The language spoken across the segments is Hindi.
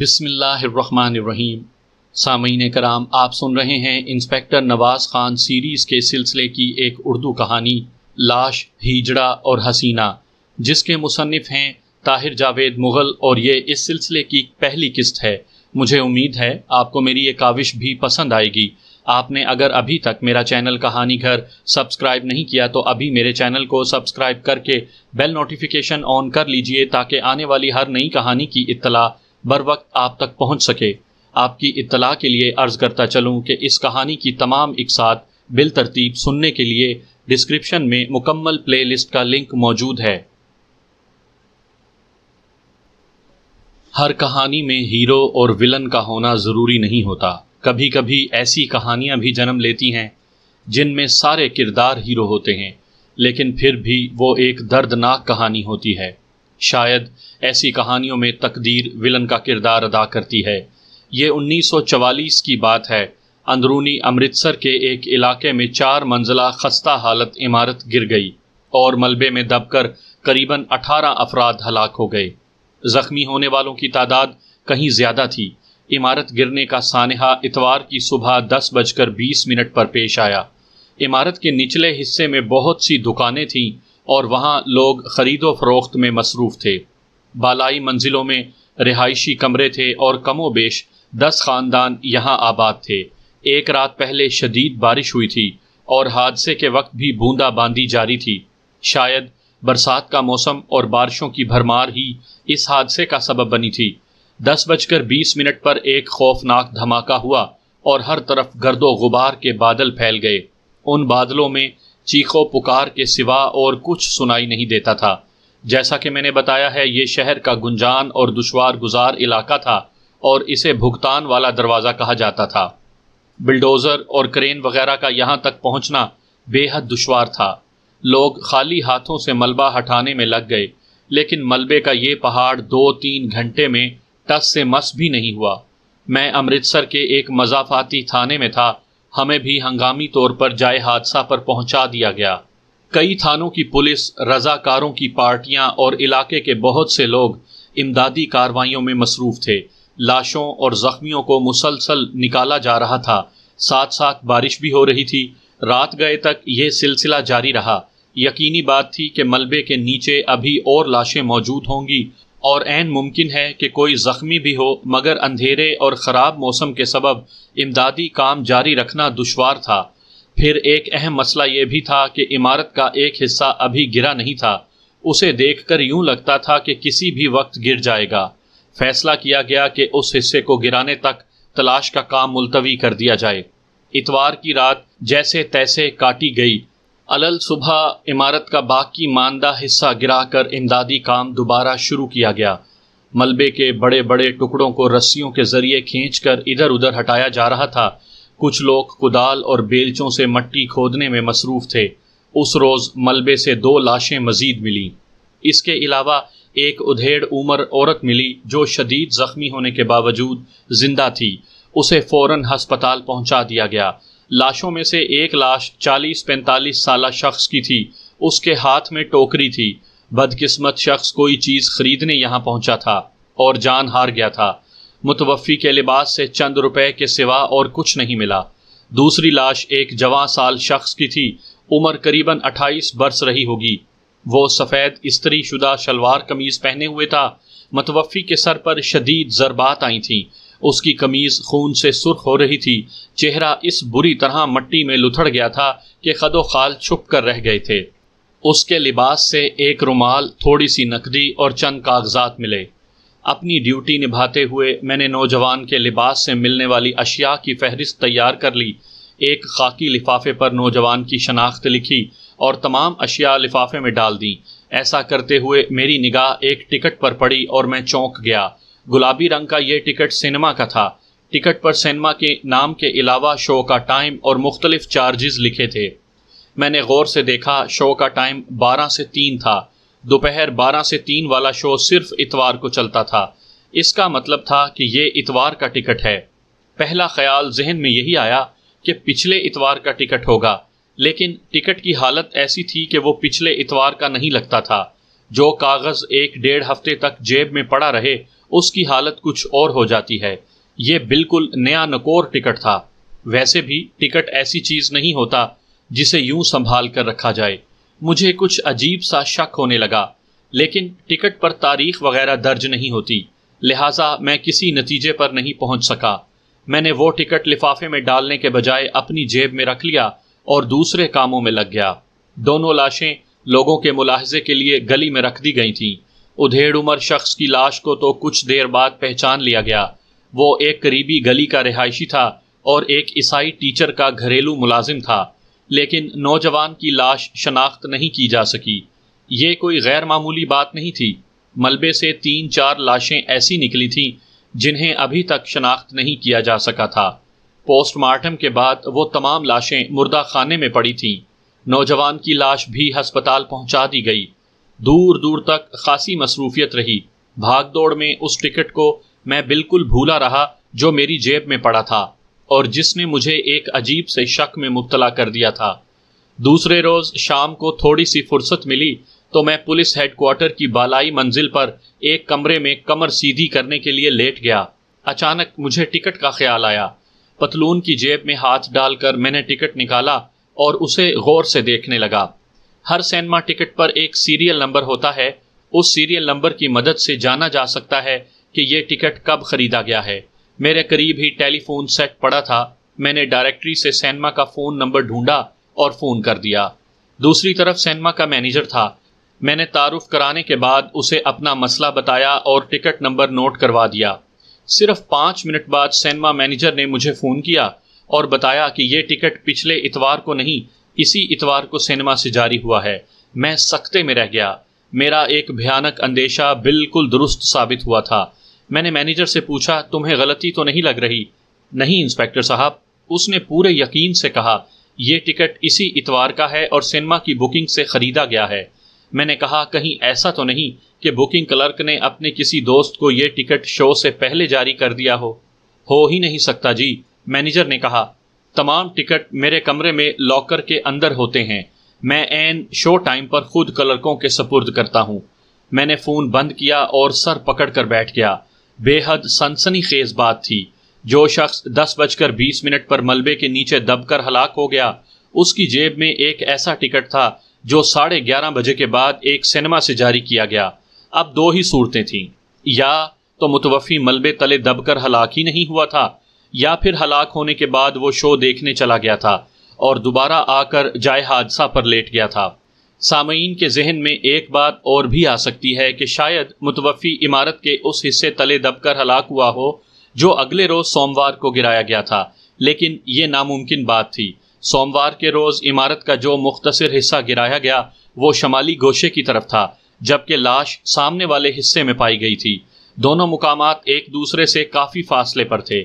बिसमीम सामीन कराम आप सुन रहे हैं इंस्पेक्टर नवाज़ खान सीरीज़ के सिलसिले की एक उर्दू कहानी लाश हिजड़ा और हसीना जिसके मुसनफ़ हैं ताहिर जावेद मुग़ल और ये इस सिलसिले की पहली किस्त है मुझे उम्मीद है आपको मेरी ये काविश भी पसंद आएगी आपने अगर अभी तक मेरा चैनल कहानी घर सब्सक्राइब नहीं किया तो अभी मेरे चैनल को सब्सक्राइब करके बेल नोटिफिकेशन ऑन कर लीजिए ताकि आने वाली हर नई कहानी की इतला बर वक्त आप तक पहुंच सके आपकी इतला के लिए अर्ज करता चलूं कि इस कहानी की तमाम इकसात बिल तरतीब सुनने के लिए डिस्क्रिप्शन में मुकम्मल प्लेलिस्ट का लिंक मौजूद है हर कहानी में हीरो और विलन का होना ज़रूरी नहीं होता कभी कभी ऐसी कहानियां भी जन्म लेती हैं जिनमें सारे किरदार हीरो होते हैं लेकिन फिर भी वो एक दर्दनाक कहानी होती है शायद ऐसी कहानियों में तकदीर विलन का किरदार अदा करती है ये 1944 की बात है अंदरूनी अमृतसर के एक इलाके में चार मंजिला खस्ता हालत इमारत गिर गई और मलबे में दबकर करीबन 18 अफराद हलाक हो गए जख्मी होने वालों की तादाद कहीं ज्यादा थी इमारत गिरने का सानहा इतवार की सुबह दस बजकर बीस मिनट पर पेश आया इमारत के निचले हिस्से में बहुत सी दुकानें थीं और वहाँ लोग खरीदो फरोख्त में मसरूफ़ थे बालाई मंजिलों में रिहायशी कमरे थे और कमो बेश दस ख़ानदान यहाँ आबाद थे एक रात पहले शदीद बारिश हुई थी और हादसे के वक्त भी बूंदा बांदी जारी थी शायद बरसात का मौसम और बारिशों की भरमार ही इस हादसे का सबब बनी थी दस बजकर बीस मिनट पर एक खौफनाक धमाका हुआ और हर तरफ गर्दो गुबार के बादल फैल गए उन बादलों में चीखों पुकार के सिवा और कुछ सुनाई नहीं देता था जैसा कि मैंने बताया है ये शहर का गुंजान और दुशवार गुजार इलाका था और इसे भुगतान वाला दरवाज़ा कहा जाता था बिल्डोज़र और क्रेन वगैरह का यहाँ तक पहुँचना बेहद दुशवार था लोग खाली हाथों से मलबा हटाने में लग गए लेकिन मलबे का ये पहाड़ दो तीन घंटे में टस से मस भी नहीं हुआ मैं अमृतसर के एक मजाफाती थाने में था हमें भी हंगामी तौर पर जाए हादसा पर पहुंचा दिया गया कई थानों की पुलिस रजाकारों की पार्टियां और इलाके के बहुत से लोग इमदादी कार्रवाइयों में मसरूफ थे लाशों और जख्मियों को मुसलसल निकाला जा रहा था साथ साथ बारिश भी हो रही थी रात गए तक यह सिलसिला जारी रहा यकीनी बात थी कि मलबे के नीचे अभी और लाशें मौजूद होंगी और एन मुमकिन है कि कोई जख्मी भी हो मगर अंधेरे और ख़राब मौसम के सबब इमदादी काम जारी रखना दुशवार था फिर एक अहम मसला यह भी था कि इमारत का एक हिस्सा अभी गिरा नहीं था उसे देखकर यूं लगता था कि किसी भी वक्त गिर जाएगा फैसला किया गया कि उस हिस्से को गिराने तक तलाश का काम मुलतवी कर दिया जाए इतवार की रात जैसे तैसे काटी गई अलल सुबह इमारत का बाकी मानदा हिस्सा गिराकर इमदादी काम दोबारा शुरू किया गया मलबे के बड़े बड़े टुकड़ों को रस्सियों के जरिए खींचकर इधर उधर हटाया जा रहा था कुछ लोग कुदाल और बेलचों से मट्टी खोदने में मसरूफ थे उस रोज मलबे से दो लाशें मजीद मिली इसके अलावा एक उधेड़ उम्र औरत मिली जो शदीद जख्मी होने के बावजूद जिंदा थी उसे फौरन हस्पताल पहुंचा दिया गया लाशों में से एक लाश 40-45 साल शख्स की थी उसके हाथ में टोकरी थी बदकिस्मत शख्स कोई चीज़ खरीदने यहाँ पहुंचा था और जान हार गया था मुतवफ़ी के लिबास से चंद रुपए के सिवा और कुछ नहीं मिला दूसरी लाश एक जवां साल शख्स की थी उम्र करीबन 28 बरस रही होगी वो सफ़ेद स्त्री शुदा शलवार कमीज़ पहने हुए था मतवफ़ी के सर पर शदीद ज़रबात आई थी उसकी कमीज़ खून से सुर्ख हो रही थी चेहरा इस बुरी तरह मट्टी में लुथड़ गया था कि खदो खाल छुप कर रह गए थे उसके लिबास से एक रुमाल थोड़ी सी नकदी और चंद कागजात मिले अपनी ड्यूटी निभाते हुए मैंने नौजवान के लिबास से मिलने वाली अशिया की फहरिस्त तैयार कर ली एक खाकी लिफाफे पर नौजवान की शनाख्त लिखी और तमाम अशिया लिफाफे में डाल दी ऐसा करते हुए मेरी निगाह एक टिकट पर पड़ी और मैं चौंक गया गुलाबी रंग का यह टिकट सिनेमा का था टिकट पर सिनेमा के नाम के अलावा शो का टाइम और मुख्तलिफ चार्जेस लिखे थे मैंने गौर से देखा शो का टाइम बारह से तीन था दोपहर बारह से तीन वाला शो सिर्फ इतवार को चलता था इसका मतलब था कि ये इतवार का टिकट है पहला ख्याल जहन में यही आया कि पिछले इतवार का टिकट होगा लेकिन टिकट की हालत ऐसी थी कि वो पिछले इतवार का नहीं लगता था जो कागज़ एक डेढ़ हफ्ते तक जेब में पड़ा रहे उसकी हालत कुछ और हो जाती है ये बिल्कुल नया नकोर टिकट था वैसे भी टिकट ऐसी चीज़ नहीं होता जिसे यूं संभाल कर रखा जाए मुझे कुछ अजीब सा शक होने लगा लेकिन टिकट पर तारीख वगैरह दर्ज नहीं होती लिहाजा मैं किसी नतीजे पर नहीं पहुंच सका मैंने वो टिकट लिफाफे में डालने के बजाय अपनी जेब में रख लिया और दूसरे कामों में लग गया दोनों लाशें लोगों के मुलाहजे के लिए गली में रख दी गई थीं उधेड़ उमर शख्स की लाश को तो कुछ देर बाद पहचान लिया गया वो एक करीबी गली का रिहायशी था और एक ईसाई टीचर का घरेलू मुलाजिम था लेकिन नौजवान की लाश शनाख्त नहीं की जा सकी ये कोई गैर मामूली बात नहीं थी मलबे से तीन चार लाशें ऐसी निकली थीं जिन्हें अभी तक शनाख्त नहीं किया जा सका था पोस्टमार्टम के बाद वो तमाम लाशें मुर्दा खाने में पड़ी थीं नौजवान की लाश भी हस्पताल पहुंचा दी गई दूर दूर तक खासी मसरूफियत रही भागदौड़ में उस टिकट को मैं बिल्कुल भूला रहा जो मेरी जेब में पड़ा था और जिसने मुझे एक अजीब से शक में मुबतला कर दिया था दूसरे रोज शाम को थोड़ी सी फुर्सत मिली तो मैं पुलिस हेडक्वार्टर की बालाई मंजिल पर एक कमरे में कमर सीधी करने के लिए लेट गया अचानक मुझे टिकट का ख्याल आया पतलून की जेब में हाथ डालकर मैंने टिकट निकाला और उसे गौर से देखने लगा हर सिनेमा टिकट पर एक सीरियल नंबर होता है उस सीरियल नंबर की मदद से जाना जा सकता है कि यह टिकट कब खरीदा गया है मेरे करीब ही टेलीफोन सेट पड़ा था मैंने डायरेक्टरी से सैनमा का फ़ोन नंबर ढूंढा और फ़ोन कर दिया दूसरी तरफ सैनमा का मैनेजर था मैंने तारुफ कराने के बाद उसे अपना मसला बताया और टिकट नंबर नोट करवा दिया सिर्फ पाँच मिनट बाद सैनमा मैनेजर ने मुझे फ़ोन किया और बताया कि ये टिकट पिछले इतवार को नहीं इसी इतवार को सिनेमा से जारी हुआ है मैं सख्ते में रह गया मेरा एक भयानक अंदेशा बिल्कुल दुरुस्त साबित हुआ था मैंने मैनेजर से पूछा तुम्हें गलती तो नहीं लग रही नहीं इंस्पेक्टर साहब उसने पूरे यकीन से कहा यह टिकट इसी इतवार का है और सिनेमा की बुकिंग से खरीदा गया है मैंने कहा कहीं ऐसा तो नहीं कि बुकिंग क्लर्क ने अपने किसी दोस्त को यह टिकट शो से पहले जारी कर दिया हो हो ही नहीं सकता जी मैनेजर ने कहा तमाम टिकट मेरे कमरे में लॉकर के अंदर होते हैं मैं एन शो टाइम पर खुद क्लर्कों के सपुर्द करता हूँ मैंने फ़ोन बंद किया और सर पकड़ कर बैठ गया बेहद सनसनी खेज बात थी जो शख्स दस बजकर बीस मिनट पर मलबे के नीचे दबकर हलाक हो गया उसकी जेब में एक ऐसा टिकट था जो साढ़े ग्यारह बजे के बाद एक सिनेमा से जारी किया गया अब दो ही सूरतें थीं या तो मुतवफ़ी मलबे तले दबकर हलाक ही नहीं हुआ था या फिर हलाक होने के बाद वो शो देखने चला गया था और दोबारा आकर जाए हादसा पर लेट गया था सामयीन के जहन में एक बात और भी आ सकती है कि शायद मुतवफ़ी इमारत के उस हिस्से तले दबकर हलाक हुआ हो जो अगले रोज़ सोमवार को गिराया गया था लेकिन ये नामुमकिन बात थी सोमवार के रोज़ इमारत का जो मुख्तसर हिस्सा गिराया गया वो शमाली गोशे की तरफ था जबकि लाश सामने वाले हिस्से में पाई गई थी दोनों मुकाम एक दूसरे से काफ़ी फासले पर थे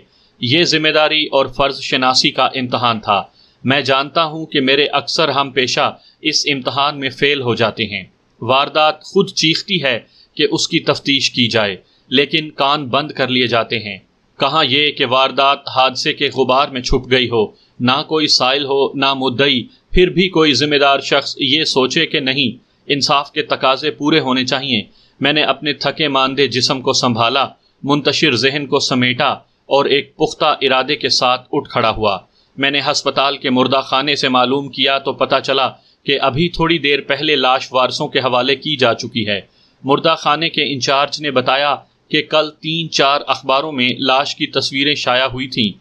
ये जिम्मेदारी और फ़र्ज शनासी का इम्तहान था मैं जानता हूं कि मेरे अक्सर हम पेशा इस इम्तहान में फेल हो जाते हैं वारदात खुद चीखती है कि उसकी तफ्तीश की जाए लेकिन कान बंद कर लिए जाते हैं कहाँ ये कि वारदात हादसे के गुबार में छुप गई हो ना कोई साइल हो ना मुद्दई फिर भी कोई जिम्मेदार शख्स ये सोचे कि नहीं इंसाफ के तकाजे पूरे होने चाहिए मैंने अपने थके मानदे जिसम को संभाला मुंतशिर जहन को समेटा और एक पुख्ता इरादे के साथ उठ खड़ा हुआ मैंने हस्पताल के मुर्दा खाने से मालूम किया तो पता चला कि अभी थोड़ी देर पहले लाश वारसों के हवाले की जा चुकी है मुर्दा खाने के इंचार्ज ने बताया कि कल तीन चार अखबारों में लाश की तस्वीरें शाया हुई थीं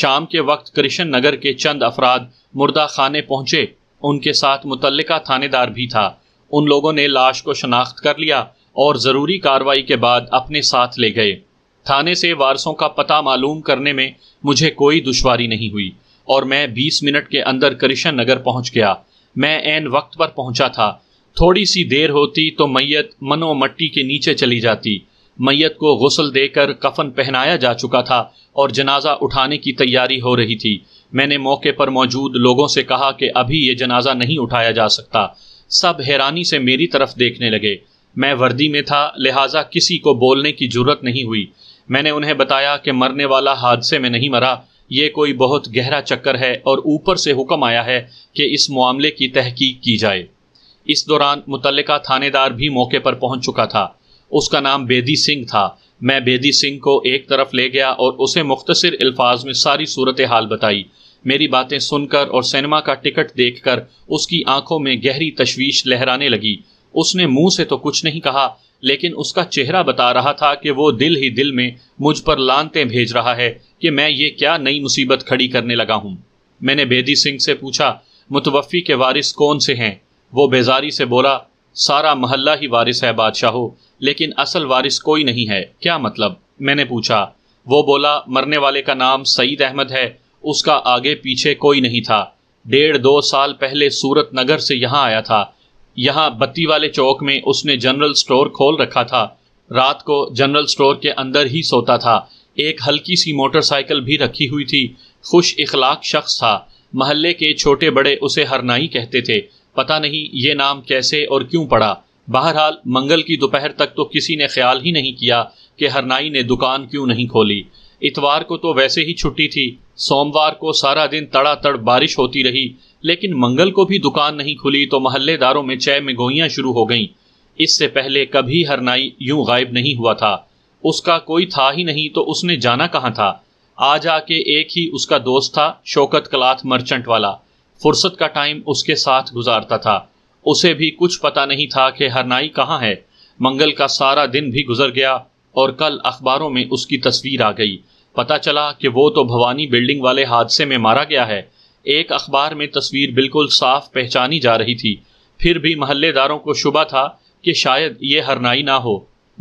शाम के वक्त कृष्ण नगर के चंद अफराद मुर्दा खाने पहुंचे उनके साथ मुतल थानेदार भी था उन लोगों ने लाश को शनाख्त कर लिया और ज़रूरी कार्रवाई के बाद अपने साथ ले गए थाने से वारसों का पता मालूम करने में मुझे कोई दुश्वारी नहीं हुई और मैं 20 मिनट के अंदर करिशन नगर पहुंच गया मैं एन वक्त पर पहुंचा था थोड़ी सी देर होती तो मैयत मनो मट्टी के नीचे चली जाती मैयत को गसल देकर कफन पहनाया जा चुका था और जनाजा उठाने की तैयारी हो रही थी मैंने मौके पर मौजूद लोगों से कहा कि अभी ये जनाजा नहीं उठाया जा सकता सब हैरानी से मेरी तरफ देखने लगे मैं वर्दी में था लिहाजा किसी को बोलने की जरूरत नहीं हुई मैंने उन्हें बताया कि मरने वाला हादसे में नहीं मरा ये कोई बहुत गहरा चक्कर है और ऊपर से हुक्म आया है कि इस मामले की तहकीक की जाए इस दौरान मुतल थानेदार भी मौके पर पहुंच चुका था उसका नाम बेदी सिंह था मैं बेदी सिंह को एक तरफ ले गया और उसे मुख्तसर अल्फाज में सारी सूरत हाल बताई मेरी बातें सुनकर और सिनेमा का टिकट देखकर उसकी आंखों में गहरी तशवीश लहराने लगी उसने मुंह से तो कुछ नहीं कहा लेकिन उसका चेहरा बता रहा था कि वो दिल ही दिल में मुझ पर लानते भेज रहा है कि मैं ये क्या नई मुसीबत खड़ी करने लगा हूं मैंने बेदी सिंह से पूछा मुतवफ़ी के वारिस कौन से हैं वो बेजारी से बोला सारा महल्ला ही वारिस है बादशाह लेकिन असल वारिस कोई नहीं है क्या मतलब मैंने पूछा वो बोला मरने वाले का नाम सईद अहमद है उसका आगे पीछे कोई नहीं था डेढ़ दो साल पहले सूरत नगर से यहाँ आया था यहाँ बत्ती वाले चौक में उसने जनरल स्टोर खोल रखा था रात को जनरल स्टोर के अंदर ही सोता था एक हल्की सी मोटरसाइकिल भी रखी हुई थी खुश इखलाक शख्स था महल्ले के छोटे बड़े उसे हरनाई कहते थे पता नहीं ये नाम कैसे और क्यों पड़ा बहरहाल मंगल की दोपहर तक तो किसी ने ख्याल ही नहीं किया कि हरनाई ने दुकान क्यों नहीं खोली इतवार को तो वैसे ही छुट्टी थी सोमवार को सारा दिन तड़ातड़ बारिश होती रही लेकिन मंगल को भी दुकान नहीं खुली तो मोहल्लेदारों में चय में गोइयां शुरू हो गईं इससे पहले कभी हरनाई यूं गायब नहीं हुआ था उसका कोई था ही नहीं तो उसने जाना कहाँ था आज आके एक ही उसका दोस्त था शौकत कलाथ मर्चेंट वाला फुर्सत का टाइम उसके साथ गुजारता था उसे भी कुछ पता नहीं था कि हरनाई कहाँ है मंगल का सारा दिन भी गुजर गया और कल अखबारों में उसकी तस्वीर आ गई पता चला कि वो तो भवानी बिल्डिंग वाले हादसे में मारा गया है एक अखबार में तस्वीर बिल्कुल साफ पहचानी जा रही थी फिर भी महल्लेदारों को शुबा था कि शायद ये हरनाई ना हो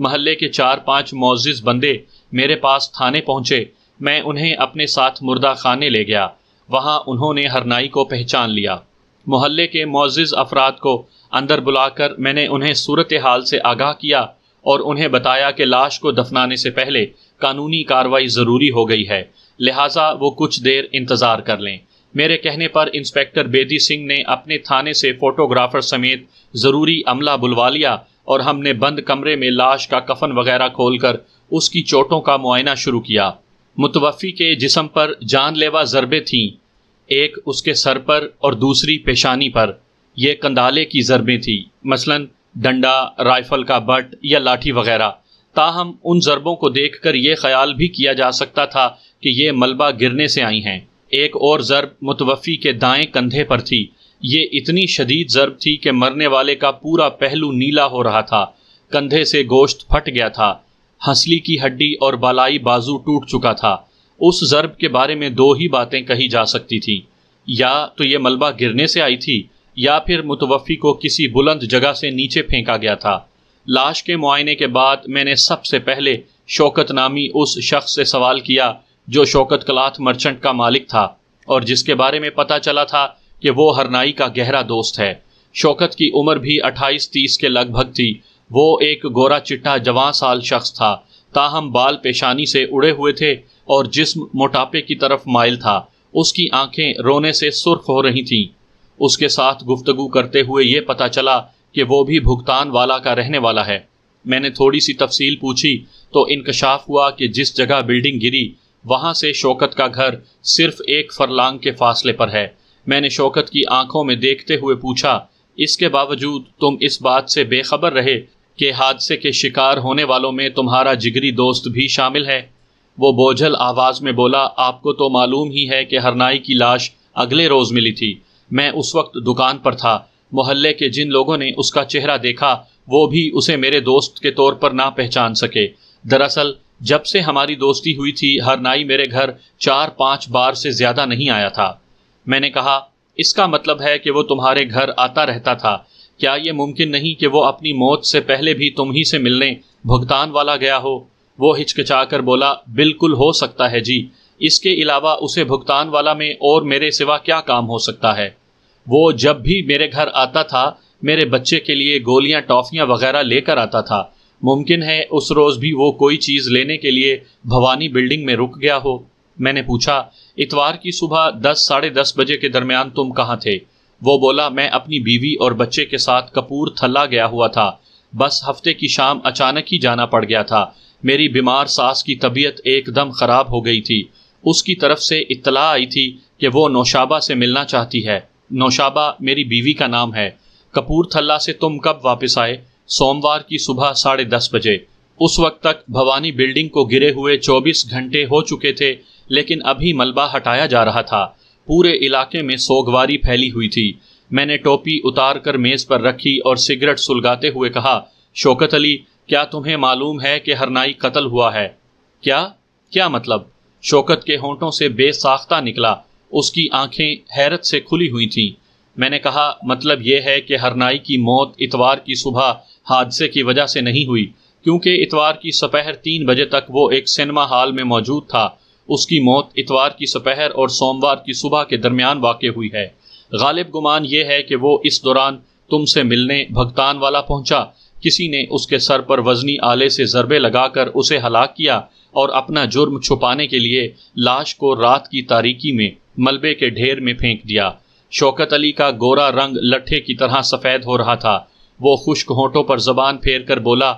महल्ले के चार पांच मोजिज बंदे मेरे पास थाने पहुंचे मैं उन्हें अपने साथ मुर्दा खाने ले गया वहां उन्होंने हरनाई को पहचान लिया मोहल्ले के मोजिज अफराद को अंदर बुलाकर मैंने उन्हें सूरत हाल से आगाह किया और उन्हें बताया कि लाश को दफनाने से पहले कानूनी कार्रवाई ज़रूरी हो गई है लिहाजा वो कुछ देर इंतज़ार कर लें मेरे कहने पर इंस्पेक्टर बेदी सिंह ने अपने थाने से फोटोग्राफर समेत ज़रूरी अमला बुलवा लिया और हमने बंद कमरे में लाश का कफन वगैरह खोलकर उसकी चोटों का मुआयना शुरू किया मुतवफ़ी के जिसम पर जानलेवा ज़रबें थीं एक उसके सर पर और दूसरी पेशानी पर यह कंदाले की ज़रबें थीं मसलन डंडा राइफल का बट या लाठी वगैरह ताहम उन ज़रबों को देख कर ये ख्याल भी किया जा सकता था कि ये मलबा गिरने से आई हैं एक और ज़रब मुतवफ़ी के दाएं कंधे पर थी ये इतनी शदीद ज़रब थी कि मरने वाले का पूरा पहलू नीला हो रहा था कंधे से गोश्त फट गया था हंसली की हड्डी और बालाई बाजू टूट चुका था उस ज़रब के बारे में दो ही बातें कही जा सकती थी या तो ये मलबा गिरने से आई थी या फिर मुतवफ़ी को किसी बुलंद जगह से नीचे फेंका गया था लाश के मुआयने के बाद मैंने सबसे पहले शौकत नामी उस शख्स से सवाल किया जो शौकत कलाथ मर्चेंट का मालिक था और जिसके बारे में पता चला था कि वो हरनाई का गहरा दोस्त है शौकत की उम्र भी अट्ठाईस तीस के लगभग थी वो एक गोरा चिट्टा जवान साल शख्स था ताहम बाल पेशानी से उड़े हुए थे और जिस्म मोटापे की तरफ माइल था उसकी आंखें रोने से सुर्ख हो रही थीं उसके साथ गुफ्तगु करते हुए ये पता चला कि वो भी भुगतान वाला का रहने वाला है मैंने थोड़ी सी तफसील पूछी तो इनकशाफ हुआ कि जिस जगह बिल्डिंग गिरी वहां से शौकत का घर सिर्फ एक फरलांग के फासले पर है मैंने शौकत की आंखों में देखते हुए पूछा इसके बावजूद तुम इस बात से बेखबर रहे कि हादसे के शिकार होने वालों में तुम्हारा जिगरी दोस्त भी शामिल है वो बोझल आवाज में बोला आपको तो मालूम ही है कि हरनाई की लाश अगले रोज मिली थी मैं उस वक्त दुकान पर था मोहल्ले के जिन लोगों ने उसका चेहरा देखा वो भी उसे मेरे दोस्त के तौर पर ना पहचान सके दरअसल जब से हमारी दोस्ती हुई थी हरनाई मेरे घर चार पांच बार से ज्यादा नहीं आया था मैंने कहा इसका मतलब है कि वो तुम्हारे घर आता रहता था क्या ये मुमकिन नहीं कि वो अपनी मौत से पहले भी तुम ही से मिलने भुगतान वाला गया हो वो हिचकिचाकर बोला बिल्कुल हो सकता है जी इसके अलावा उसे भुगतान वाला में और मेरे सिवा क्या काम हो सकता है वो जब भी मेरे घर आता था मेरे बच्चे के लिए गोलियां टॉफियां वगैरह लेकर आता था मुमकिन है उस रोज़ भी वो कोई चीज़ लेने के लिए भवानी बिल्डिंग में रुक गया हो मैंने पूछा इतवार की सुबह दस साढ़े दस बजे के दरमियान तुम कहाँ थे वो बोला मैं अपनी बीवी और बच्चे के साथ कपूर थल्ला गया हुआ था बस हफ्ते की शाम अचानक ही जाना पड़ गया था मेरी बीमार सास की तबीयत एकदम खराब हो गई थी उसकी तरफ से इतला आई थी कि वो नौशाबा से मिलना चाहती है नौशाबा मेरी बीवी का नाम है कपूरथल्ला से तुम कब वापस आए सोमवार की सुबह साढ़े दस बजे उस वक्त तक भवानी बिल्डिंग को गिरे हुए 24 घंटे हो चुके थे लेकिन अभी मलबा हटाया जा रहा था पूरे इलाके में सोगवारी फैली हुई थी मैंने टोपी उतार कर मेज पर रखी और सिगरेट सुलगाते हुए कहा शौकत अली क्या तुम्हें मालूम है कि हरनाई कत्ल हुआ है क्या क्या मतलब शौकत के होंठों से बेसाख्ता निकला उसकी आंखें हैरत से खुली हुई थीं मैंने कहा मतलब यह है कि हरनाई की मौत इतवार की सुबह हादसे की वजह से नहीं हुई क्योंकि इतवार की सपहर तीन बजे तक वो एक सिनेमा हॉल में मौजूद था उसकी मौत इतवार की सपहर और सोमवार की सुबह के दरमियान वाक़ हुई है गालिब गुमान यह है कि वो इस दौरान तुमसे मिलने भगतान वाला पहुंचा किसी ने उसके सर पर वजनी आले से ज़रबे लगाकर उसे हलाक किया और अपना जुर्म छुपाने के लिए लाश को रात की तारीकी में मलबे के ढेर में फेंक दिया शौकत अली का गोरा रंग लट्ठे की तरह सफ़ेद हो रहा था वो खुश्क होठों पर जबान फेर कर बोला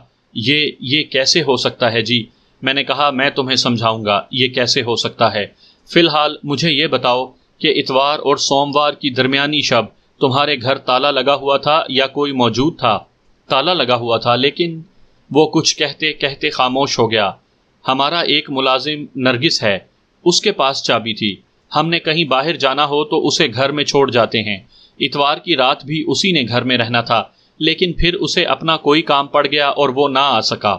ये ये कैसे हो सकता है जी मैंने कहा मैं तुम्हें समझाऊंगा ये कैसे हो सकता है फिलहाल मुझे ये बताओ कि इतवार और सोमवार की दरमियानी शब तुम्हारे घर ताला लगा हुआ था या कोई मौजूद था ताला लगा हुआ था लेकिन वो कुछ कहते कहते खामोश हो गया हमारा एक मुलाजिम नरगिस है उसके पास चाबी थी हमने कहीं बाहर जाना हो तो उसे घर में छोड़ जाते हैं इतवार की रात भी उसी ने घर में रहना था लेकिन फिर उसे अपना कोई काम पड़ गया और वो ना आ सका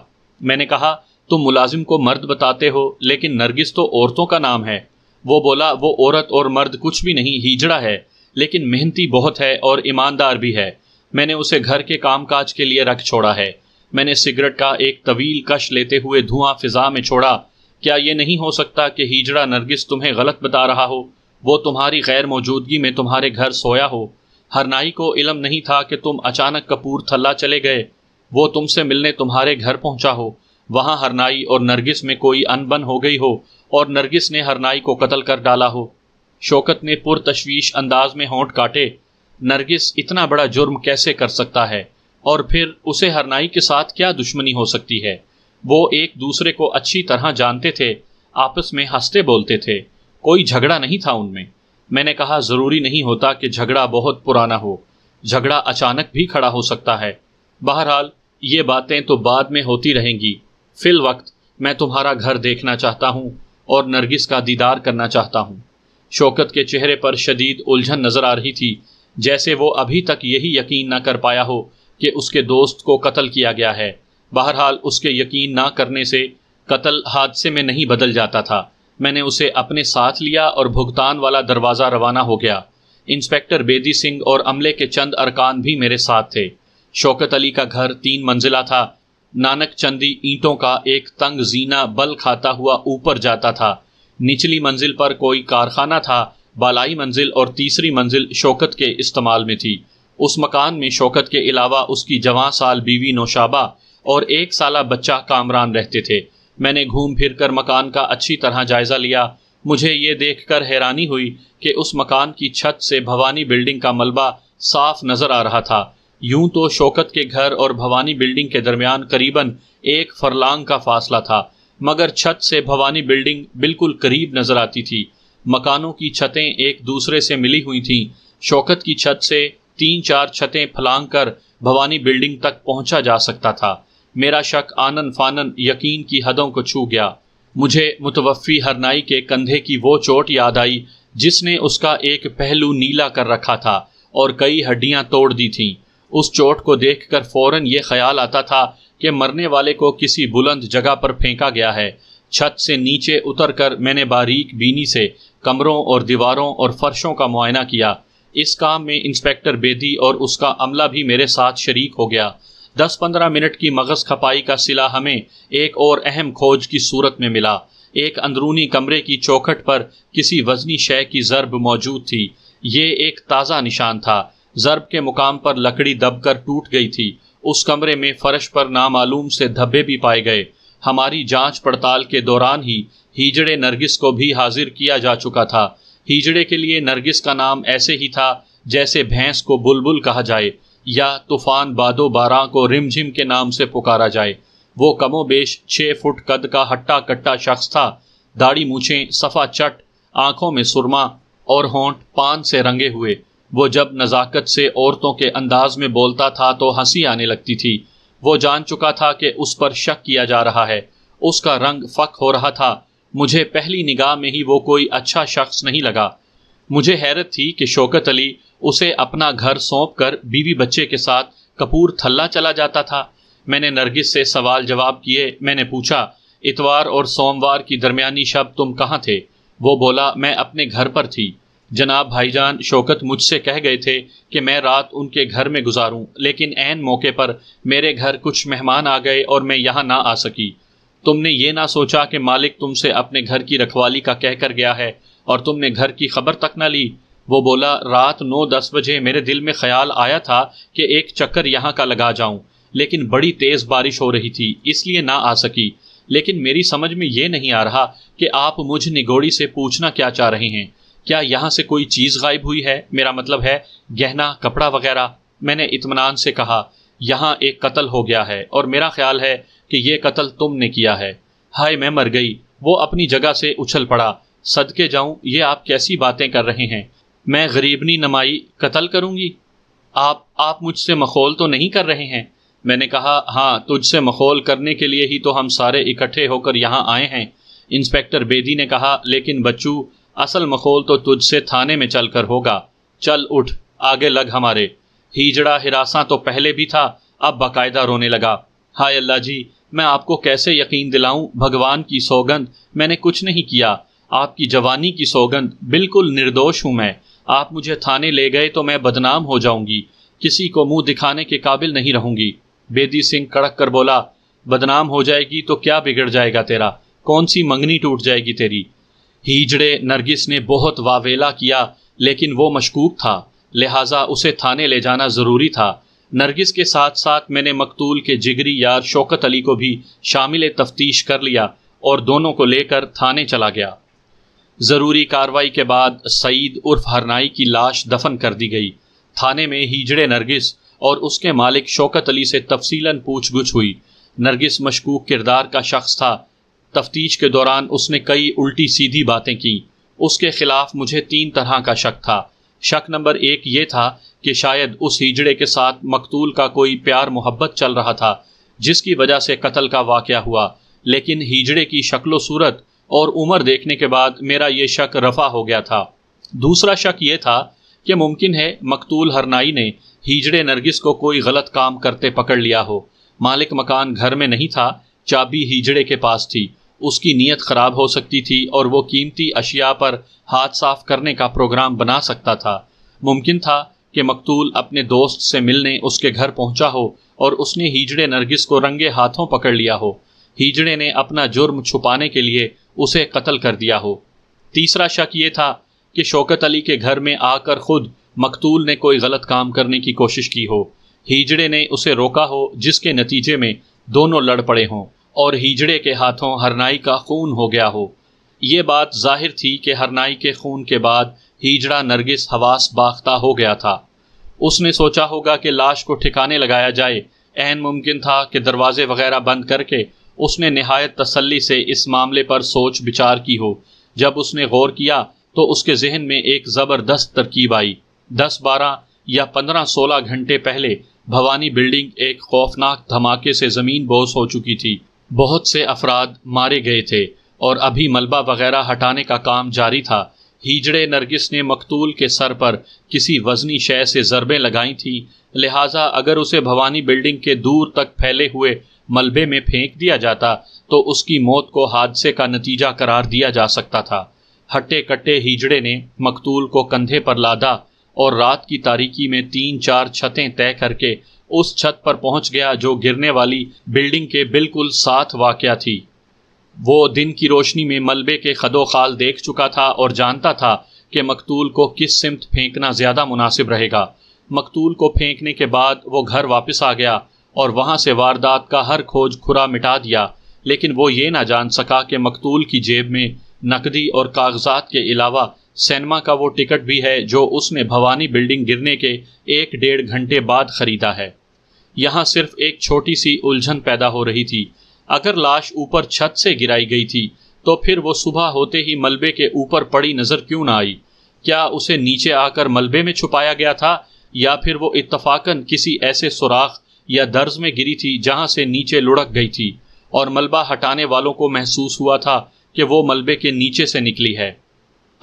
मैंने कहा तुम मुलाजिम को मर्द बताते हो लेकिन नरगिस तो औरतों का नाम है वो बोला वो औरत और मर्द कुछ भी नहीं हिजड़ा है लेकिन मेहनती बहुत है और ईमानदार भी है मैंने उसे घर के कामकाज के लिए रख छोड़ा है मैंने सिगरेट का एक तवील कश लेते हुए धुआं फिजा में छोड़ा क्या ये नहीं हो सकता कि हिजड़ा नरगिस तुम्हें गलत बता रहा हो वो तुम्हारी गैर मौजूदगी में तुम्हारे घर सोया हो हरनाई को इलम नहीं था कि तुम अचानक कपूर थल्ला चले गए वो तुमसे मिलने तुम्हारे घर पहुंचा हो वहां हरनाई और नरगिस में कोई अनबन हो गई हो और नरगिस ने हरनाई को कत्ल कर डाला हो शौकत ने पुरतश्वीश अंदाज में होंठ काटे नरगिस इतना बड़ा जुर्म कैसे कर सकता है और फिर उसे हरनाई के साथ क्या दुश्मनी हो सकती है वो एक दूसरे को अच्छी तरह जानते थे आपस में हंसते बोलते थे कोई झगड़ा नहीं था उनमें मैंने कहा जरूरी नहीं होता कि झगड़ा बहुत पुराना हो झगड़ा अचानक भी खड़ा हो सकता है बहरहाल ये बातें तो बाद में होती रहेंगी फिल वक्त मैं तुम्हारा घर देखना चाहता हूँ और नरगिस का दीदार करना चाहता हूँ शौकत के चेहरे पर शदीद उलझन नजर आ रही थी जैसे वो अभी तक यही यकीन न कर पाया हो कि उसके दोस्त को कत्ल किया गया है बहरहाल उसके यकीन ना करने से कत्ल हादसे में नहीं बदल जाता था मैंने उसे अपने साथ लिया और भुगतान वाला दरवाज़ा रवाना हो गया इंस्पेक्टर बेदी सिंह और अमले के चंद अरकान भी मेरे साथ थे शौकत अली का घर तीन मंजिला था नानक चंदी ईंटों का एक तंग जीना बल खाता हुआ ऊपर जाता था निचली मंजिल पर कोई कारखाना था बालाई मंजिल और तीसरी मंजिल शौकत के इस्तेमाल में थी उस मकान में शौकत के अलावा उसकी जवां साल बीवी नौशाबा और एक साल बच्चा कामरान रहते थे मैंने घूम फिर कर मकान का अच्छी तरह जायज़ा लिया मुझे ये देख कर हैरानी हुई कि उस मकान की छत से भवानी बिल्डिंग का मलबा साफ नज़र आ रहा था यूं तो शौकत के घर और भवानी बिल्डिंग के दरमियान करीबन एक फरलांग का फासला था मगर छत से भवानी बिल्डिंग बिल्कुल करीब नज़र आती थी मकानों की छतें एक दूसरे से मिली हुई थीं शौकत की छत से तीन चार छतें फलांग कर भवानी बिल्डिंग तक पहुंचा जा सकता था मेरा शक आनन फानन यकीन की हदों को छू गया मुझे मुतवफ़ी हरनाई के कंधे की वो चोट याद आई जिसने उसका एक पहलू नीला कर रखा था और कई हड्डियां तोड़ दी थीं उस चोट को देखकर फौरन ये ख्याल आता था कि मरने वाले को किसी बुलंद जगह पर फेंका गया है छत से नीचे उतर कर मैंने बारीक बीनी से कमरों और दीवारों और फर्शों का मुआयना किया इस काम में इंस्पेक्टर बेदी और उसका अमला भी मेरे साथ शरीक हो गया दस पंद्रह मिनट की मगज खपाई का सिला हमें एक और अहम खोज की सूरत में मिला एक अंदरूनी कमरे की चौखट पर किसी वजनी शय की जरब मौजूद थी ये एक ताज़ा निशान था जरब के मुकाम पर लकड़ी दबकर टूट गई थी उस कमरे में फर्श पर नामालूम से धब्बे भी पाए गए हमारी जांच पड़ताल के दौरान ही हीजड़े नरगिस को भी हाजिर किया जा चुका था हिजड़े के लिए नरगिस का नाम ऐसे ही था जैसे भैंस को बुलबुल कहा जाए या तूफान बादो बारा को रिमझिम के नाम से पुकारा जाए वो कमोबेश छः फुट कद का हट्टा कट्टा शख्स था दाढ़ी मूछें सफ़ा चट आंखों में सुरमा और होंठ पान से रंगे हुए वो जब नज़ाकत से औरतों के अंदाज में बोलता था तो हंसी आने लगती थी वो जान चुका था कि उस पर शक किया जा रहा है उसका रंग फक हो रहा था मुझे पहली निगाह में ही वो कोई अच्छा शख्स नहीं लगा मुझे हैरत थी कि शौकत अली उसे अपना घर सौंप कर बीवी बच्चे के साथ कपूर थल्ला चला जाता था मैंने नरगिस से सवाल जवाब किए मैंने पूछा इतवार और सोमवार की दरमियानी शब तुम कहाँ थे वो बोला मैं अपने घर पर थी जनाब भाईजान शौकत मुझसे कह गए थे कि मैं रात उनके घर में गुजारूं लेकिन ऐन मौके पर मेरे घर कुछ मेहमान आ गए और मैं यहाँ ना आ सकी तुमने ये ना सोचा कि मालिक तुमसे अपने घर की रखवाली का कहकर गया है और तुमने घर की खबर तक ना ली वो बोला रात नौ दस बजे मेरे दिल में ख्याल आया था कि एक चक्कर यहाँ का लगा जाऊं लेकिन बड़ी तेज़ बारिश हो रही थी इसलिए ना आ सकी लेकिन मेरी समझ में ये नहीं आ रहा कि आप मुझ निगोड़ी से पूछना क्या चाह रहे हैं क्या यहाँ से कोई चीज़ गायब हुई है मेरा मतलब है गहना कपड़ा वगैरह मैंने इतमान से कहा यहाँ एक कत्ल हो गया है और मेरा ख्याल है कि ये कत्ल तुमने किया है हाय मैं मर गई वो अपनी जगह से उछल पड़ा सदके जाऊं ये आप कैसी बातें कर रहे हैं मैं गरीबनी नमाई कत्ल करूंगी आप आप मुझसे मखोल तो नहीं कर रहे हैं मैंने कहा हाँ तुझसे मखोल करने के लिए ही तो हम सारे इकट्ठे होकर यहाँ आए हैं इंस्पेक्टर बेदी ने कहा लेकिन बच्चू असल मखोल तो तुझसे थाने में चलकर होगा चल उठ आगे लग हमारे हीजड़ा हिरासा तो पहले भी था अब बाकायदा रोने लगा हाय अल्लाह जी मैं आपको कैसे यकीन दिलाऊं भगवान की सौगंध मैंने कुछ नहीं किया आपकी जवानी की सौगंध बिल्कुल निर्दोष हूं मैं आप मुझे थाने ले गए तो मैं बदनाम हो जाऊंगी किसी को मुंह दिखाने के काबिल नहीं रहूंगी बेदी सिंह कड़क कर बोला बदनाम हो जाएगी तो क्या बिगड़ जाएगा तेरा कौन सी मंगनी टूट जाएगी तेरी हीजड़े नरगिस ने बहुत वावेला किया लेकिन वो मशकूक था लिहाजा उसे थाने ले जाना ज़रूरी था नरगिस के साथ साथ मैंने मकतूल के जिगरी यार शौकत अली को भी शामिल तफ्तीश कर लिया और दोनों को लेकर थाने चला गया ज़रूरी कार्रवाई के बाद सईद उर्फ हरनाई की लाश दफन कर दी गई थाने में हिजड़े नरगिस और उसके मालिक शौकत अली से तफसीला पूछ गुछ हुई नरगिस मशकूक किरदार का शख्स था तफ्तीश के दौरान उसने कई उल्टी सीधी बातें की उसके खिलाफ मुझे तीन तरह का शक था शक नंबर एक ये था कि शायद उस हिजड़े के साथ मकतूल का कोई प्यार मोहब्बत चल रहा था जिसकी वजह से कत्ल का वाक़ हुआ लेकिन हिजड़े की शक्ल सूरत और उम्र देखने के बाद मेरा ये शक रफा हो गया था दूसरा शक ये था कि मुमकिन है मकतूल हरनाई ने हिजड़े नरगिस को कोई गलत काम करते पकड़ लिया हो मालिक मकान घर में नहीं था चाबी हिजड़े के पास थी उसकी नीयत ख़राब हो सकती थी और वो कीमती अशिया पर हाथ साफ करने का प्रोग्राम बना सकता था मुमकिन था कि मकतूल अपने दोस्त से मिलने उसके घर पहुंचा हो और उसने हीजड़े नरगिस को रंगे हाथों पकड़ लिया हो हीजड़े ने अपना जुर्म छुपाने के लिए उसे कत्ल कर दिया हो तीसरा शक ये था कि शौकत अली के घर में आकर खुद मकतूल ने कोई गलत काम करने की कोशिश की हो हीजड़े ने उसे रोका हो जिसके नतीजे में दोनों लड़ पड़े हों और हीजड़े के हाथों हरनाई का खून हो गया हो ये बात जाहिर थी कि हरनाई के खून के बाद हीजड़ा नरगिस हवास बाख्ता हो गया था उसने सोचा होगा कि लाश को ठिकाने लगाया जाए एहन मुमकिन था कि दरवाजे वगैरह बंद करके उसने नहायत तसल्ली से इस मामले पर सोच विचार की हो जब उसने गौर किया तो उसके जहन में एक ज़बरदस्त तरकीब आई दस बारह या पंद्रह सोलह घंटे पहले भवानी बिल्डिंग एक खौफनाक धमाके से ज़मीन बोस हो चुकी थी बहुत से अफराद मारे गए थे और अभी मलबा वगैरह हटाने का काम जारी था हीजड़े नरगिस ने मकतूल के सर पर किसी वजनी शय से ज़रबें लगाई थीं लिहाजा अगर उसे भवानी बिल्डिंग के दूर तक फैले हुए मलबे में फेंक दिया जाता तो उसकी मौत को हादसे का नतीजा करार दिया जा सकता था हट्टे कट्टे हीजड़े ने मकतूल को कंधे पर लादा और रात की तारीकी में तीन चार छतें तय करके उस छत पर पहुंच गया जो गिरने वाली बिल्डिंग के बिल्कुल साथ वाक़ थी वो दिन की रोशनी में मलबे के खाल देख चुका था और जानता था कि मकतूल को किस सिमत फेंकना ज़्यादा मुनासिब रहेगा मकतूल को फेंकने के बाद वो घर वापस आ गया और वहाँ से वारदात का हर खोज खुरा मिटा दिया लेकिन वो ये ना जान सका कि मकतूल की जेब में नकदी और कागजात के अलावा सैनमा का वो टिकट भी है जो उसने भवानी बिल्डिंग गिरने के एक डेढ़ घंटे बाद खरीदा है यहाँ सिर्फ एक छोटी सी उलझन पैदा हो रही थी अगर लाश ऊपर छत से गिराई गई थी तो फिर वो सुबह होते ही मलबे के ऊपर पड़ी नजर क्यों ना आई क्या उसे नीचे आकर मलबे में छुपाया गया था या फिर वो इत्तफाकन किसी ऐसे सुराख या दर्ज में गिरी थी जहां से नीचे लुढ़क गई थी और मलबा हटाने वालों को महसूस हुआ था कि वो मलबे के नीचे से निकली है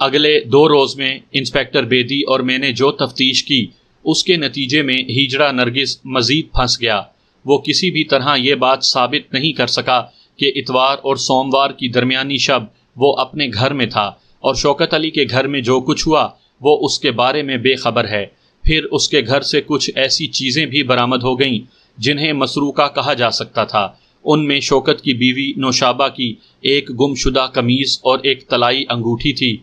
अगले दो रोज में इंस्पेक्टर बेदी और मैंने जो तफ्तीश की उसके नतीजे में हिजड़ा नरगिस मजीद फंस गया वो किसी भी तरह ये बात साबित नहीं कर सका कि इतवार और सोमवार की दरमियानी शब वो अपने घर में था और शौकत अली के घर में जो कुछ हुआ वो उसके बारे में बेखबर है फिर उसके घर से कुछ ऐसी चीज़ें भी बरामद हो गईं जिन्हें मसरूका कहा जा सकता था उनमें शौकत की बीवी नौशाबा की एक गुमशुदा कमीज़ और एक तलाई अंगूठी थी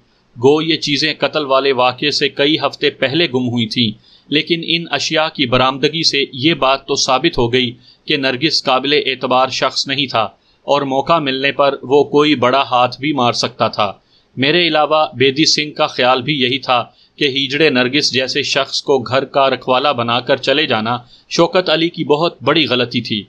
गो ये चीज़ें कत्ल वाले वाक़े से कई हफ्ते पहले गुम हुई थीं लेकिन इन अशिया की बरामदगी से ये बात तो साबित हो गई कि नरगिस काबिल एतबार शख्स नहीं था और मौका मिलने पर वो कोई बड़ा हाथ भी मार सकता था मेरे अलावा बेदी सिंह का ख्याल भी यही था कि हिजड़े नरगिस जैसे शख्स को घर का रखवाला बनाकर चले जाना शौकत अली की बहुत बड़ी गलती थी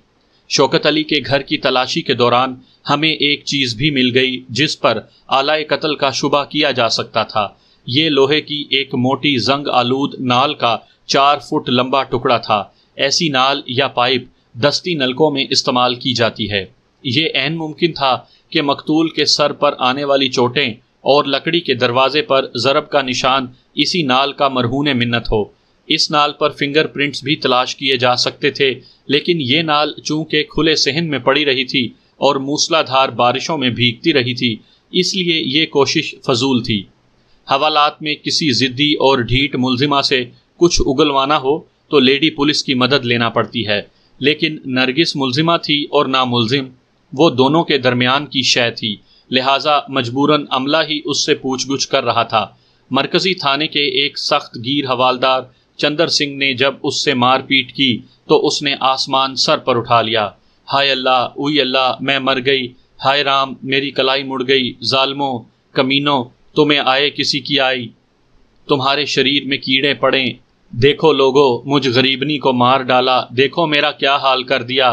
शौकत अली के घर की तलाशी के दौरान हमें एक चीज़ भी मिल गई जिस पर आलाए कत्ल का शुबा किया जा सकता था ये लोहे की एक मोटी जंग आलूद नाल का चार फुट लंबा टुकड़ा था ऐसी नाल या पाइप दस्ती नलकों में इस्तेमाल की जाती है ये एन मुमकिन था कि मकतूल के सर पर आने वाली चोटें और लकड़ी के दरवाजे पर जरब का निशान इसी नाल का मरहून मिन्नत हो इस नाल पर फिंगर प्रिंट्स भी तलाश किए जा सकते थे लेकिन ये नाल चूंकि खुले सहन में पड़ी रही थी और मूसलाधार बारिशों में भीगती रही थी इसलिए ये कोशिश फजूल थी हवालात में किसी जिद्दी और ढीठ मुलजिमा से कुछ उगलवाना हो तो लेडी पुलिस की मदद लेना पड़ती है लेकिन नरगिस मुलजिमा थी और ना मुलजिम वो दोनों के दरमियान की शय थी लिहाजा मजबूरन अमला ही उससे पूछ गुछ कर रहा था मरकजी थाने के एक सख्त गिर हवालदार चंदर सिंह ने जब उससे मारपीट की तो उसने आसमान सर पर उठा लिया हाय अल्लाह उई अल्लाह मैं मर गई हाय राम मेरी कलाई मुड़ गई जालमो कमीनों तुम्हें आए किसी की आई तुम्हारे शरीर में कीड़े पड़े देखो लोगो मुझ गरीबनी को मार डाला देखो मेरा क्या हाल कर दिया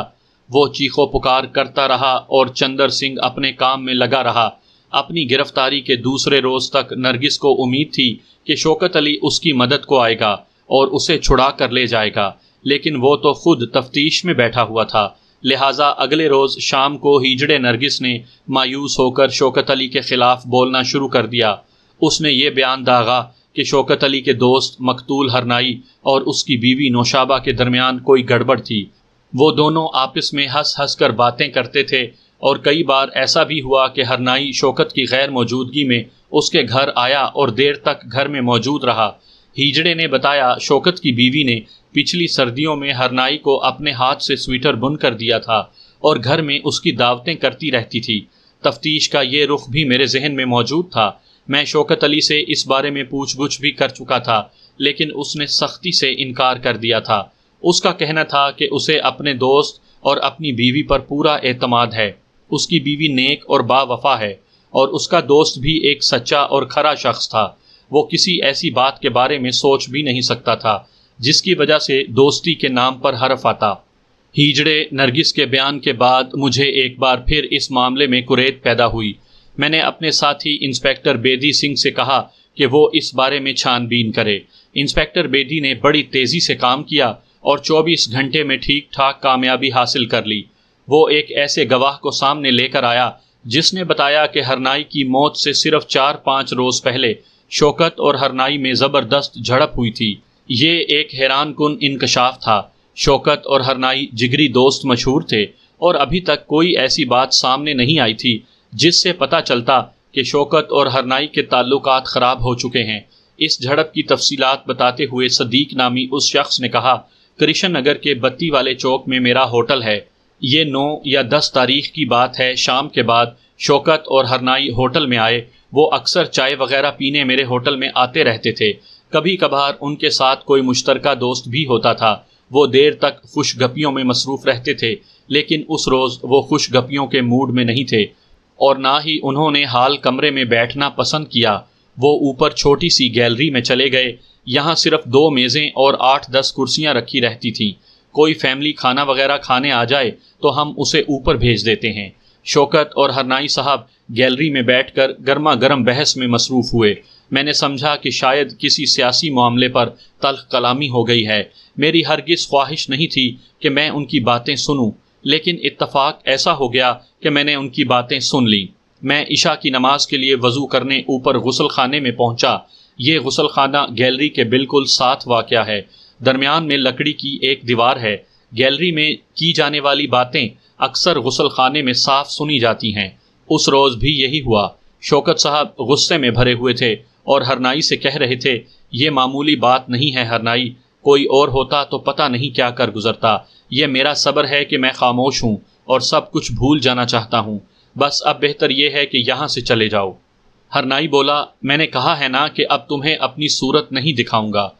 वो चीखो पुकार करता रहा और चंद्र सिंह अपने काम में लगा रहा अपनी गिरफ्तारी के दूसरे रोज तक नरगिस को उम्मीद थी कि शौकत अली उसकी मदद को आएगा और उसे छुड़ा कर ले जाएगा लेकिन वो तो खुद तफ्तीश में बैठा हुआ था लिहाजा अगले रोज़ शाम को हिजड़े नरगिस ने मायूस होकर शौकत अली के ख़िलाफ़ बोलना शुरू कर दिया उसने ये बयान दागा कि शौकत अली के दोस्त मकतूल हरनाई और उसकी बीवी नौशाबा के दरमियान कोई गड़बड़ थी वो दोनों आपस में हंस हंस कर बातें करते थे और कई बार ऐसा भी हुआ कि हरनाई शौकत की गैर मौजूदगी में उसके घर आया और देर तक घर में मौजूद रहा हीजड़े ने बताया शौकत की बीवी ने पिछली सर्दियों में हरनाई को अपने हाथ से स्वीटर बुन कर दिया था और घर में उसकी दावतें करती रहती थी तफ्तीश का ये रुख भी मेरे जहन में मौजूद था मैं शौकत अली से इस बारे में पूछ गुछ भी कर चुका था लेकिन उसने सख्ती से इनकार कर दिया था उसका कहना था कि उसे अपने दोस्त और अपनी बीवी पर पूरा एतमाद है उसकी बीवी नेक और बावफा है और उसका दोस्त भी एक सच्चा और खरा शख्स था वो किसी ऐसी बात के बारे में सोच भी नहीं सकता था जिसकी वजह से दोस्ती के नाम पर हरफ आता हीजड़े नरगिस के बयान के बाद मुझे एक बार फिर इस मामले में कुरेद पैदा हुई मैंने अपने साथी इंस्पेक्टर बेदी सिंह से कहा कि वो इस बारे में छानबीन करे इंस्पेक्टर बेदी ने बड़ी तेज़ी से काम किया और 24 घंटे में ठीक ठाक कामयाबी हासिल कर ली वो एक ऐसे गवाह को सामने लेकर आया जिसने बताया कि हरनाई की मौत से सिर्फ चार पाँच रोज़ पहले शोकत और हरनाई में ज़बरदस्त झड़प हुई थी ये एक हैरान कन इंकशाफ था शौकत और हरनाई जिगरी दोस्त मशहूर थे और अभी तक कोई ऐसी बात सामने नहीं आई थी जिससे पता चलता कि शौकत और हरनाई के ताल्लुक ख़राब हो चुके हैं इस झड़प की तफसीत बताते हुए सदीक नामी उस शख्स ने कहा कृष्ण नगर के बत्ती वाले चौक में मेरा होटल है ये नौ या दस तारीख की बात है शाम के बाद शौकत और हरनाई होटल में आए वो अक्सर चाय वगैरह पीने मेरे होटल में आते रहते थे कभी कभार उनके साथ कोई मुश्तरका दोस्त भी होता था वो देर तक खुश गपियों में मसरूफ़ रहते थे लेकिन उस रोज़ वो खुश गपियों के मूड में नहीं थे और ना ही उन्होंने हाल कमरे में बैठना पसंद किया वो ऊपर छोटी सी गैलरी में चले गए यहाँ सिर्फ दो मेज़ें और आठ दस कुर्सियाँ रखी रहती थीं कोई फैमिली खाना वगैरह खाने आ जाए तो हम उसे ऊपर भेज देते हैं शौकत और हरनाई साहब गैलरी में बैठकर गर्मा गर्म बहस में मसरूफ़ हुए मैंने समझा कि शायद किसी सियासी मामले पर तलख कलामी हो गई है मेरी हरगिज ख्वाहिश नहीं थी कि मैं उनकी बातें सुनूं लेकिन इत्तफाक ऐसा हो गया कि मैंने उनकी बातें सुन ली मैं ईशा की नमाज के लिए वज़ू करने ऊपर गसल खाने में पहुंचा ये गसल खाना गैलरी के बिल्कुल साथ वाक़ है दरमियान में लकड़ी की एक दीवार है गैलरी में की जाने वाली बातें अक्सर गुसल खाने में साफ सुनी जाती हैं उस रोज़ भी यही हुआ शौकत साहब गुस्से में भरे हुए थे और हरनाई से कह रहे थे ये मामूली बात नहीं है हरनाई कोई और होता तो पता नहीं क्या कर गुजरता यह मेरा सब्र है कि मैं खामोश हूँ और सब कुछ भूल जाना चाहता हूँ बस अब बेहतर यह है कि यहाँ से चले जाओ हरनाई बोला मैंने कहा है ना कि अब तुम्हें अपनी सूरत नहीं दिखाऊंगा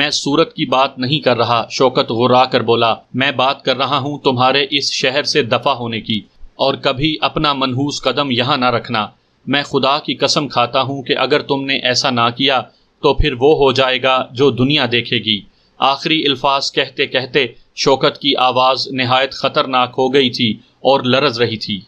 मैं सूरत की बात नहीं कर रहा शौकत गुर्रा कर बोला मैं बात कर रहा हूँ तुम्हारे इस शहर से दफा होने की और कभी अपना मनहूस कदम यहाँ ना रखना मैं खुदा की कसम खाता हूँ कि अगर तुमने ऐसा ना किया तो फिर वो हो जाएगा जो दुनिया देखेगी आखिरी अल्फाज कहते कहते शौकत की आवाज़ नहायत ख़तरनाक हो गई थी और लरज रही थी